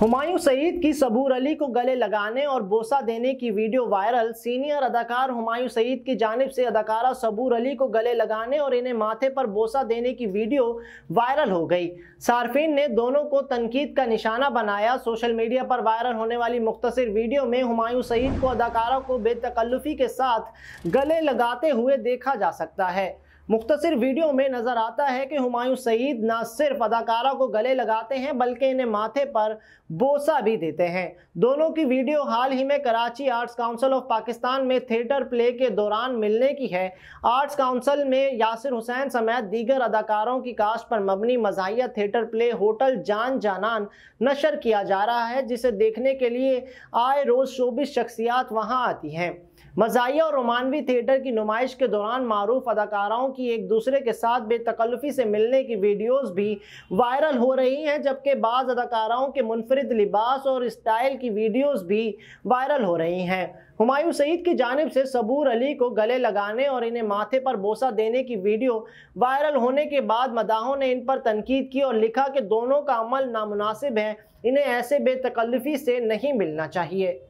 हुमायूं सईद की सबूर अली को गले लगाने और बोसा देने की वीडियो वायरल सीनियर अदाकार हुमायूं सईद की जानब से अदाकारा सबूर अली को गले लगाने और इन्हें माथे पर बोसा देने की वीडियो वायरल हो गई सार्फिन ने दोनों को तनकीद का निशाना बनाया सोशल मीडिया पर वायरल होने वाली मुख्तर वीडियो में हुमायूं सईद को अदाकारा को बेतकल्लुफ़ी के साथ गले लगाते हुए देखा जा सकता है मुख्तर वीडियो में नज़र आता है कि हमायूं सईद न सिर्फ अदाकारा को गले लगाते हैं बल्कि इन्हें माथे पर बोसा भी देते हैं दोनों की वीडियो हाल ही में Karachi Arts Council of Pakistan में थिएटर प्ले के दौरान मिलने की है आर्ट्स काउंसिल में यासिर हुसैन समेत दीगर अदाकारों की कास्ट पर मबनी मजाया थिएटर प्ले होटल जान जानान नशर किया जा रहा है जिसे देखने के लिए आए रोज़ चौबीस शख्सियात वहाँ आती हैं मजाहिया और रोमानवी थिएटर की नुमाइश के दौरान मरूफ अदाकाराओं की की एक दूसरे के साथ बेतकल्लफ़ी से मिलने की वीडियोस भी वायरल हो रही हैं जबकि बाज़ अदाकाराओं के मुनफरद लिबास और स्टाइल की वीडियोस भी वायरल हो रही हैं हुमायूं सईद की जानब से सबूर अली को गले लगाने और इन्हें माथे पर बोसा देने की वीडियो वायरल होने के बाद मदाहों ने इन पर तनकीद की और लिखा कि दोनों का अमल नामनासिब है इन्हें ऐसे बेतकल्लफ़ी से नहीं मिलना चाहिए